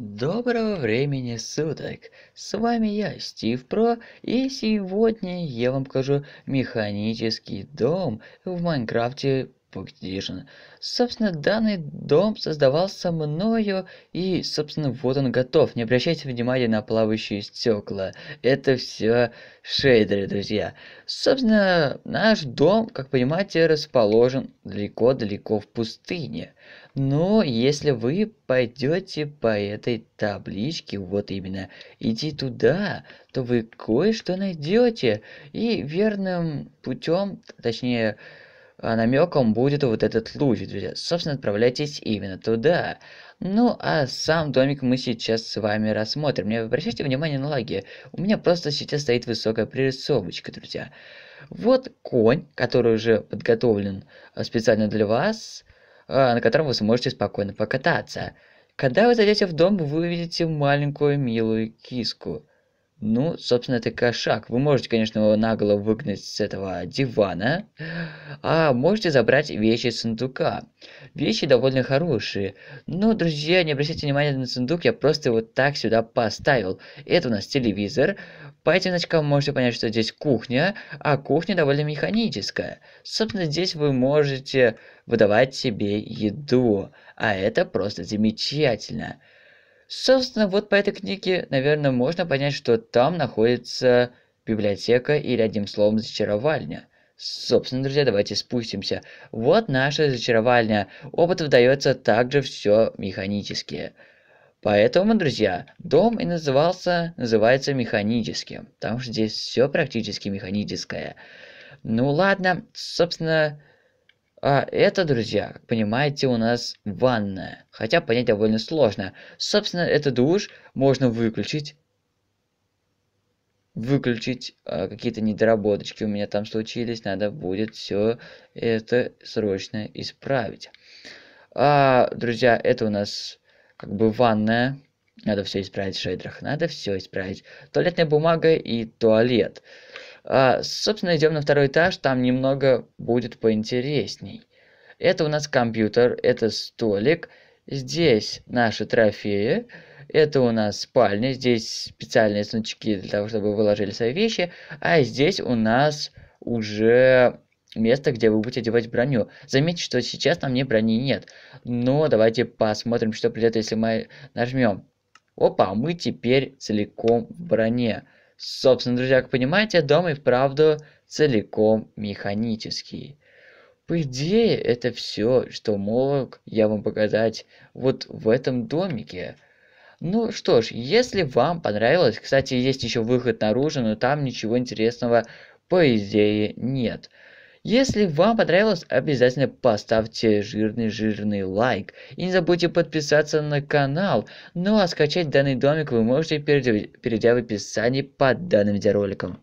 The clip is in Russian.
Доброго времени суток! С вами я, Стив Про, и сегодня я вам покажу механический дом в Майнкрафте Поддержано. Собственно, данный дом создавался мною, и, собственно, вот он готов. Не обращайте внимания на плавающие стекла. Это все шейдеры, друзья. Собственно, наш дом, как понимаете, расположен далеко-далеко в пустыне. Но если вы пойдете по этой табличке, вот именно, иди туда, то вы кое-что найдете. И верным путем, точнее, а намеком будет вот этот луч, друзья. Собственно, отправляйтесь именно туда. Ну, а сам домик мы сейчас с вами рассмотрим. Не обращайте внимания на лаги. У меня просто сейчас стоит высокая пририсовочка, друзья. Вот конь, который уже подготовлен а, специально для вас, а, на котором вы сможете спокойно покататься. Когда вы зайдете в дом, вы увидите маленькую милую киску. Ну, собственно, это кошак. Вы можете, конечно, его нагло выгнать с этого дивана, а можете забрать вещи из сундука. Вещи довольно хорошие. Но, друзья, не обращайте внимания на сундук, я просто вот так сюда поставил. Это у нас телевизор. По этим значкам можете понять, что здесь кухня, а кухня довольно механическая. Собственно, здесь вы можете выдавать себе еду, а это просто замечательно. Собственно, вот по этой книге, наверное, можно понять, что там находится библиотека или, одним словом, зачаровальня. Собственно, друзья, давайте спустимся. Вот наша зачаровальня. Опыт выдается также все механически. Поэтому, друзья, дом и назывался, называется механическим. Потому что здесь все практически механическое. Ну ладно, собственно, а это, друзья, понимаете, у нас ванная. Хотя понять довольно сложно. Собственно, этот душ можно выключить. Выключить а, какие-то недоработочки у меня там случились. Надо будет все это срочно исправить. А, друзья, это у нас как бы ванная. Надо все исправить в шейдерах. Надо все исправить. Туалетная бумага и туалет. А, собственно, идем на второй этаж, там немного будет поинтересней. Это у нас компьютер, это столик, здесь наши трофеи, это у нас спальня, здесь специальные сундучки для того, чтобы вы выложили свои вещи, а здесь у нас уже место, где вы будете одевать броню. Заметьте, что сейчас на мне брони нет, но давайте посмотрим, что придет, если мы нажмем. Опа, мы теперь целиком в броне. Собственно, друзья, как понимаете, дом и вправду целиком механический. По идее, это все, что мог я вам показать вот в этом домике. Ну что ж, если вам понравилось, кстати, есть еще выход наружу, но там ничего интересного по идее нет. Если вам понравилось, обязательно поставьте жирный-жирный лайк. И не забудьте подписаться на канал. Ну а скачать данный домик вы можете, перейдя в описании под данным видеороликом.